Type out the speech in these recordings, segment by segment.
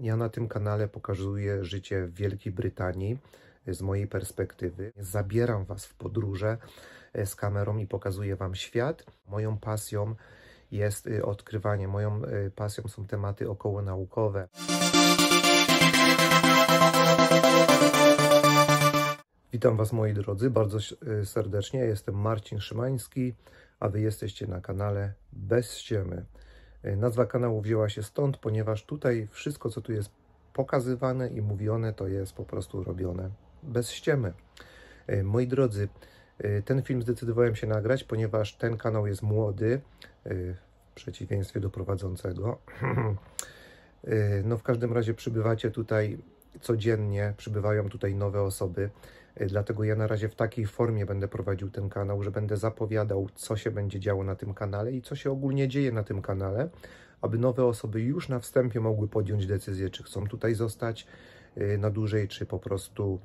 Ja na tym kanale pokazuję życie w Wielkiej Brytanii e, z mojej perspektywy. Zabieram Was w podróże e, z kamerą i pokazuję Wam świat. Moją pasją jest e, odkrywanie, moją pasją są tematy okołonaukowe. Witam Was moi drodzy bardzo serdecznie. jestem Marcin Szymański, a Wy jesteście na kanale Bez Ściemy. E, nazwa kanału wzięła się stąd, ponieważ tutaj wszystko, co tu jest pokazywane i mówione, to jest po prostu robione bez ściemy. E, moi drodzy, e, ten film zdecydowałem się nagrać, ponieważ ten kanał jest młody, w przeciwieństwie do prowadzącego. No w każdym razie przybywacie tutaj codziennie przybywają tutaj nowe osoby. Y, dlatego ja na razie w takiej formie będę prowadził ten kanał, że będę zapowiadał, co się będzie działo na tym kanale i co się ogólnie dzieje na tym kanale, aby nowe osoby już na wstępie mogły podjąć decyzję, czy chcą tutaj zostać y, na dłużej, czy po prostu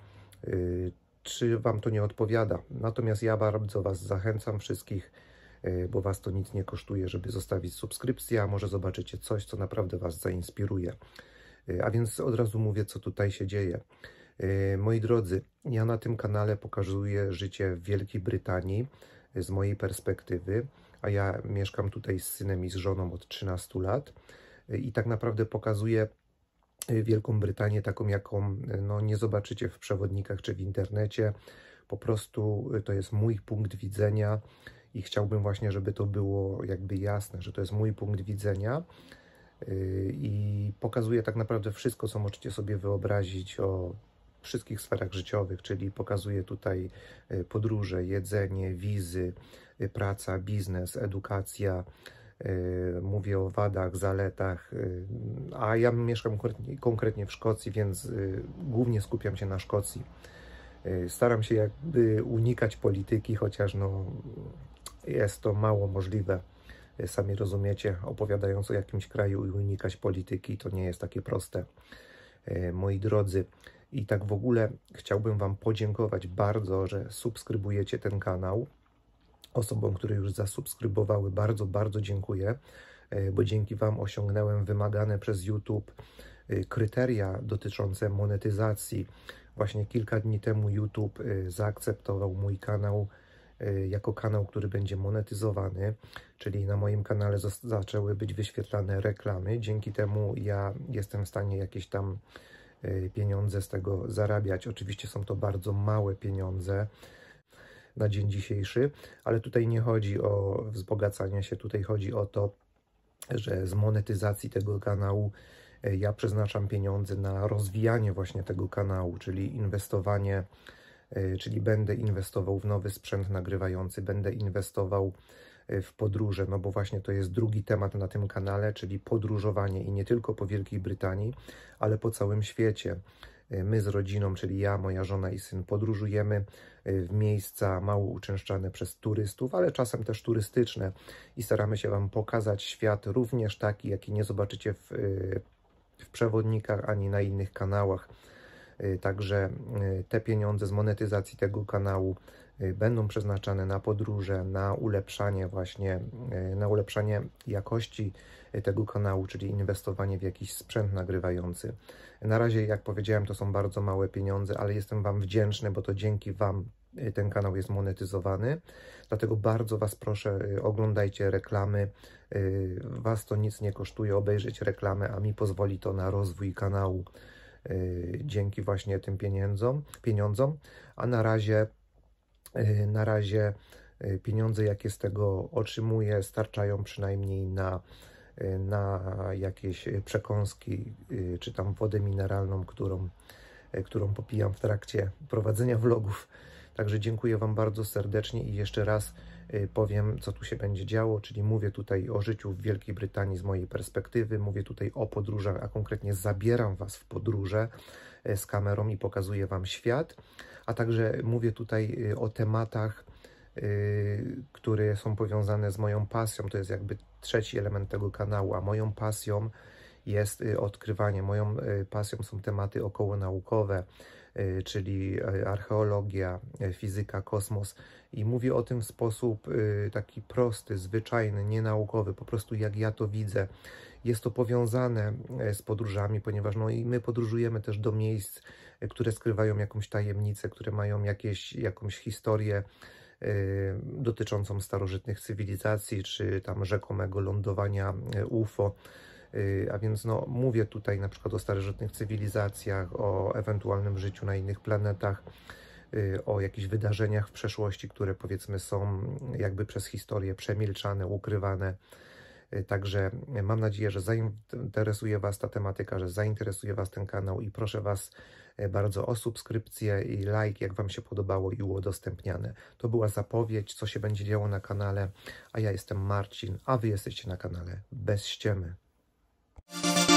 y, czy Wam to nie odpowiada. Natomiast ja bardzo Was zachęcam wszystkich, bo Was to nic nie kosztuje, żeby zostawić subskrypcję, a może zobaczycie coś, co naprawdę Was zainspiruje. E, a więc od razu mówię, co tutaj się dzieje. E, moi drodzy, ja na tym kanale pokazuję życie w Wielkiej Brytanii e, z mojej perspektywy, a ja mieszkam tutaj z synem i z żoną od 13 lat i tak naprawdę pokazuję Wielką Brytanię taką, jaką no, nie zobaczycie w przewodnikach czy w internecie. Po prostu to jest mój punkt widzenia i chciałbym właśnie, żeby to było jakby jasne, że to jest mój punkt widzenia Y, i pokazuje tak naprawdę wszystko, co możecie sobie wyobrazić o wszystkich sferach życiowych, czyli pokazuje tutaj y, podróże, jedzenie, wizy, y, praca, biznes, edukacja. Mówię o wadach, zaletach, a ja mieszkam konkretnie w Szkocji, więc głównie skupiam się na Szkocji. Staram się jakby unikać polityki, chociaż no, jest to mało możliwe. Y, sami rozumiecie, opowiadając o jakimś kraju i unikać polityki, to nie jest takie proste, y, moi drodzy. I tak w ogóle chciałbym Wam podziękować bardzo, że subskrybujecie ten kanał. Osobom, które już zasubskrybowały, bardzo, bardzo dziękuję, y, bo dzięki Wam osiągnąłem wymagane przez YouTube kryteria dotyczące monetyzacji. Właśnie kilka dni temu YouTube zaakceptował mój kanał E, jako kanał, który będzie monetyzowany, czyli na moim kanale zaczęły być wyświetlane reklamy. Dzięki temu ja jestem w stanie jakieś tam e, pieniądze z tego zarabiać. Oczywiście są to bardzo małe pieniądze na dzień dzisiejszy, ale tutaj nie chodzi o wzbogacanie się, tutaj chodzi o to, że z monetyzacji tego kanału e, ja przeznaczam pieniądze na rozwijanie właśnie tego kanału, czyli inwestowanie E, czyli będę inwestował w nowy sprzęt nagrywający, będę inwestował e, w podróże, no bo właśnie to jest drugi temat na tym kanale, czyli podróżowanie i nie tylko po Wielkiej Brytanii, ale po całym świecie. E, my z rodziną, czyli ja, moja żona i syn, podróżujemy w miejsca mało uczęszczane przez turystów, ale czasem też turystyczne i staramy się Wam pokazać świat również taki, jaki nie zobaczycie w, w przewodnikach ani na innych kanałach. Y, także y, te pieniądze z monetyzacji tego kanału y, będą przeznaczane na podróże, na ulepszanie właśnie, na ulepszanie jakości tego kanału, czyli inwestowanie w jakiś sprzęt nagrywający. Na razie, jak powiedziałem, to są bardzo małe pieniądze, ale jestem Wam wdzięczny, bo to dzięki Wam ten kanał jest monetyzowany. Dlatego bardzo Was proszę, oglądajcie reklamy. Was to nic nie kosztuje obejrzeć reklamę, a mi pozwoli to na rozwój kanału. Y, dzięki właśnie tym pieniędzom, pieniądzom, a na razie, y, na razie y, pieniądze, jakie z tego otrzymuję, starczają przynajmniej na, na jakieś przekąski czy tam wodę mineralną, którą, którą popijam w trakcie prowadzenia vlogów. Także dziękuję Wam bardzo serdecznie i jeszcze raz y, powiem, co tu się będzie działo, czyli mówię tutaj o życiu w Wielkiej Brytanii z mojej perspektywy, mówię tutaj o podróżach, a konkretnie zabieram Was w podróże y, z kamerą i pokazuję Wam świat, a także mówię tutaj y, o tematach, które są powiązane z moją pasją, to jest jakby trzeci element tego kanału, a moją pasją jest odkrywanie. Moją pasją są tematy okołonaukowe, Y, czyli y, archeologia, y, fizyka, kosmos. I mówi o tym w sposób taki prosty, zwyczajny, nienaukowy, po prostu jak ja to widzę. Jest to powiązane z podróżami, ponieważ no i my podróżujemy też do miejsc, które skrywają jakąś tajemnicę, które mają jakieś, jakąś historię dotyczącą starożytnych cywilizacji, czy tam rzekomego lądowania UFO. Y, a więc no, mówię tutaj na przykład o starożytnych cywilizacjach, o ewentualnym życiu na innych planetach, y, o jakichś wydarzeniach w przeszłości, które powiedzmy są jakby przez historię przemilczane, ukrywane. Y, także mam nadzieję, że zainteresuje Was ta tematyka, że zainteresuje Was ten kanał i proszę Was bardzo o subskrypcję i like, jak Wam się podobało i udostępniane. To była zapowiedź, co się będzie działo na kanale, a ja jestem Marcin, a Wy jesteście na kanale Bez Ściemy. Thank you